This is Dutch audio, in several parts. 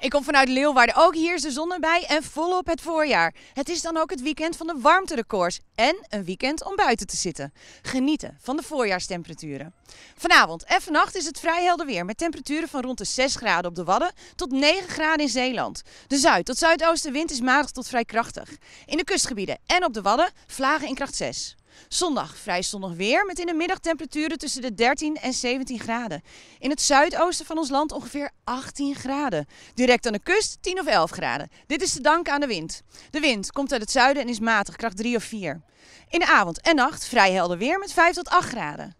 Ik kom vanuit Leeuwarden. Ook hier is de zon erbij en volop het voorjaar. Het is dan ook het weekend van de warmterecords en een weekend om buiten te zitten. Genieten van de voorjaarstemperaturen. Vanavond en vannacht is het vrij helder weer met temperaturen van rond de 6 graden op de Wadden tot 9 graden in Zeeland. De zuid- tot zuidoostenwind is matig tot vrij krachtig. In de kustgebieden en op de Wadden vlagen in kracht 6. Zondag vrij zonnig weer met in de middag temperaturen tussen de 13 en 17 graden. In het zuidoosten van ons land ongeveer 18 graden. Direct aan de kust 10 of 11 graden. Dit is te danken aan de wind. De wind komt uit het zuiden en is matig, kracht 3 of 4. In de avond en nacht vrij helder weer met 5 tot 8 graden.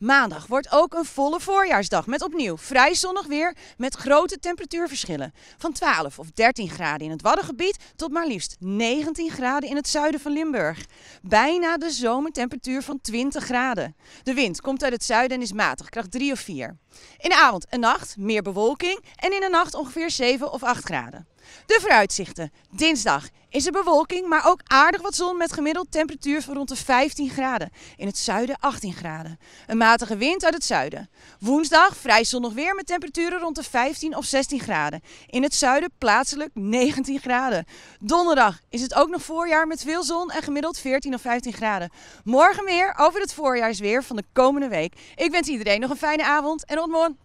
Maandag wordt ook een volle voorjaarsdag met opnieuw vrij zonnig weer met grote temperatuurverschillen. Van 12 of 13 graden in het Waddengebied tot maar liefst 19 graden in het zuiden van Limburg. Bijna de zomertemperatuur van 20 graden. De wind komt uit het zuiden en is matig, kracht 3 of 4. In de avond en nacht meer bewolking en in de nacht ongeveer 7 of 8 graden. De vooruitzichten. Dinsdag is er bewolking, maar ook aardig wat zon met gemiddeld temperatuur van rond de 15 graden. In het zuiden 18 graden. Een matige wind uit het zuiden. Woensdag vrij zonnig weer met temperaturen rond de 15 of 16 graden. In het zuiden plaatselijk 19 graden. Donderdag is het ook nog voorjaar met veel zon en gemiddeld 14 of 15 graden. Morgen weer over het voorjaarsweer van de komende week. Ik wens iedereen nog een fijne avond en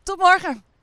Tot morgen!